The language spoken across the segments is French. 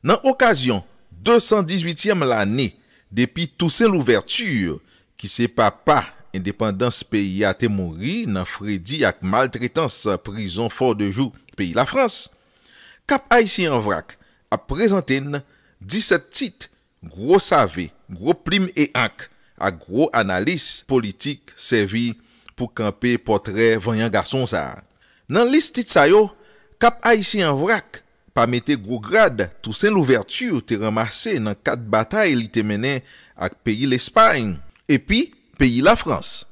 Nan okasyon 218èm l'anè, depi tousè l'ouverture ki se pa pa indépendans peyi a temouri nan fredi ak maltretans sa prison for de jou peyi la Frans, kap Aisyen Vrak ap prezenten diset tit gro save, gro plim e ank ak gro analis politik sevi pou kampe potre vanyan gason sa. Nan lis tit sayo, kap Aisyen Vrak pa mette gros grade, Toussaint l'ouverture te ramase dans quatre batailles, li te à ak l'Espagne et puis pays la France.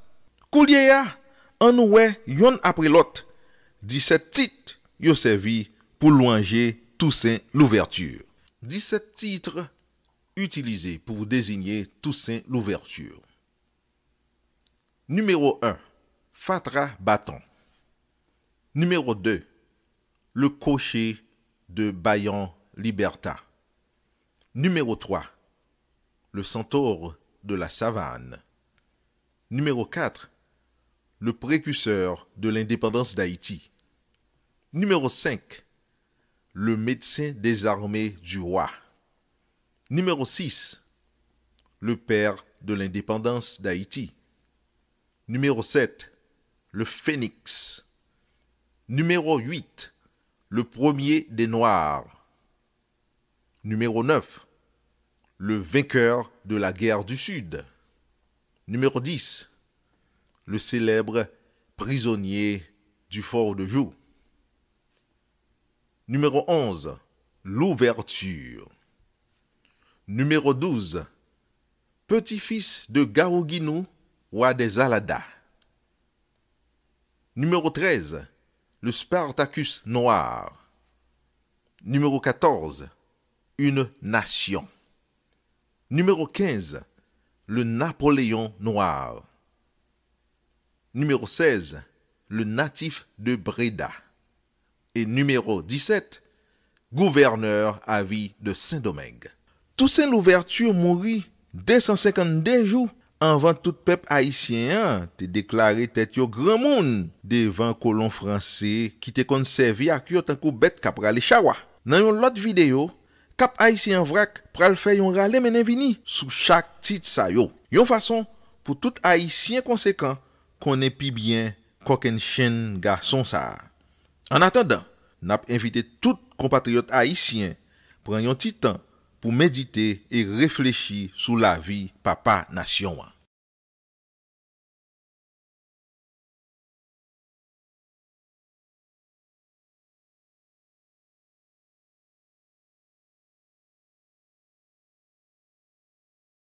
Kou en ya, yon après lot, 17 titres yo servi pour louanger Toussaint l'ouverture. 17 titres utilisés pour désigner Toussaint l'ouverture. Numéro 1, Fatra Baton. Numéro 2, Le Cocher de Bayon Liberta. Numéro 3. Le centaure de la savane. Numéro 4. Le précurseur de l'indépendance d'Haïti. Numéro 5. Le médecin des armées du roi. Numéro 6. Le père de l'indépendance d'Haïti. Numéro 7. Le phénix. Numéro 8 le premier des Noirs. Numéro 9, le vainqueur de la guerre du Sud. Numéro 10, le célèbre prisonnier du fort de Joux. Numéro 11, l'ouverture. Numéro 12, petit-fils de Garouginou, roi des Aladas. Numéro 13, le Spartacus noir. Numéro 14, une nation. Numéro 15, le Napoléon noir. Numéro 16, le natif de Breda. Et numéro 17, gouverneur à vie de Saint-Domingue. Toussaint l'ouverture mourit 152 jours Anvan tout pep Haitien te deklare tete yo gran moun devan kolon franse ki te konservi ak yo tankou bet kap rale chawwa. Nan yon lot videyo, kap Haitien vrak pral fe yon rale menen vini sou chak tit sa yo. Yon fason pou tout Haitien konsekant konen pi bien kok en chen gason sa. An atendan, nap invite tout kompatriot Haitien pran yon titan pou medite e reflechi sou la vi Papa Nasyonwa.